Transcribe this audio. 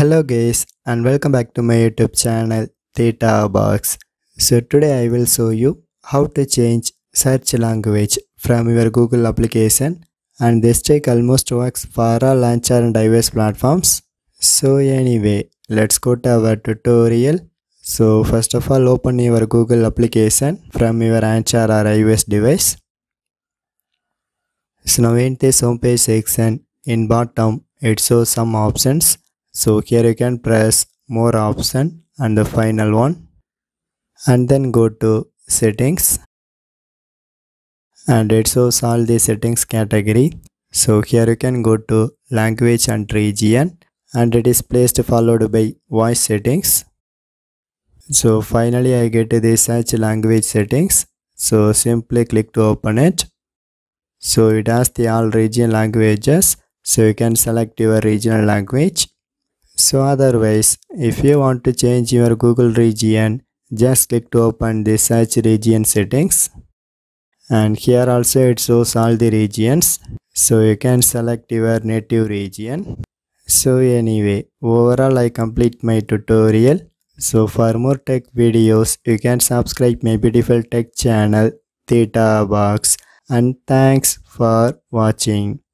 hello guys and welcome back to my youtube channel theta box so today i will show you how to change search language from your google application and this trick almost works for all launcher and ios platforms so anyway let's go to our tutorial so first of all open your google application from your launcher or ios device so now in this homepage section in bottom it shows some options so here you can press more option and the final one and then go to settings and it shows all the settings category so here you can go to language and region and it is placed followed by voice settings so finally I get the search language settings. So simply click to open it. So it has the all region languages. So you can select your regional language. So otherwise, if you want to change your Google region, just click to open the search region settings. And here also it shows all the regions. So you can select your native region. So anyway, overall I complete my tutorial. So for more tech videos, you can subscribe my beautiful tech channel, Theta Box. And thanks for watching.